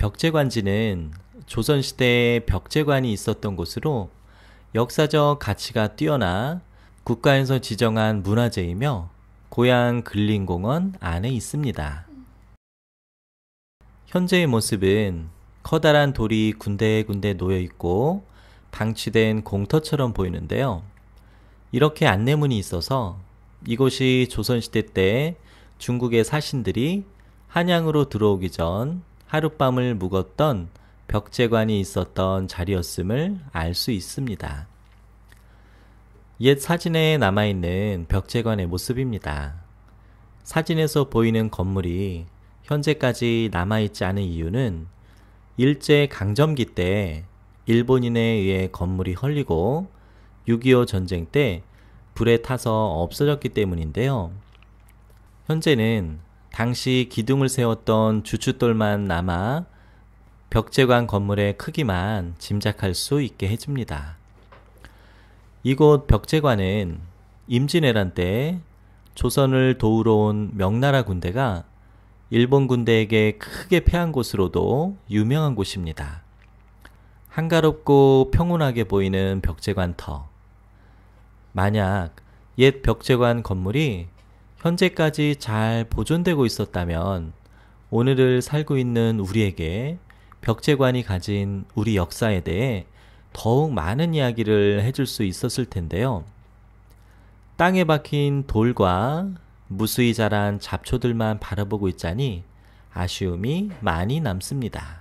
벽제관지는 조선시대에 벽제관이 있었던 곳으로 역사적 가치가 뛰어나 국가에서 지정한 문화재이며 고향 근린공원 안에 있습니다. 현재의 모습은 커다란 돌이 군데군데 놓여 있고 방치된 공터처럼 보이는데요. 이렇게 안내문이 있어서 이곳이 조선시대 때 중국의 사신들이 한양으로 들어오기 전 하룻밤을 묵었던 벽제관이 있었던 자리였음을 알 수 있습니다. 옛 사진에 남아있는 벽제관의 모습입니다. 사진에서 보이는 건물이 현재까지 남아있지 않은 이유는 일제 강점기 때 일본인에 의해 건물이 헐리고 6.25 전쟁 때 불에 타서 없어졌기 때문인데요. 현재는 당시 기둥을 세웠던 주춧돌만 남아 벽제관 건물의 크기만 짐작할 수 있게 해줍니다. 이곳 벽제관은 임진왜란 때 조선을 도우러 온 명나라 군대가 일본 군대에게 크게 패한 곳으로도 유명한 곳입니다. 한가롭고 평온하게 보이는 벽제관 터. 만약 옛 벽제관 건물이 현재까지 잘 보존되고 있었다면 오늘을 살고 있는 우리에게 벽제관이 가진 우리 역사에 대해 더욱 많은 이야기를 해줄 수 있었을 텐데요. 땅에 박힌 돌과 무수히 자란 잡초들만 바라보고 있자니 아쉬움이 많이 남습니다.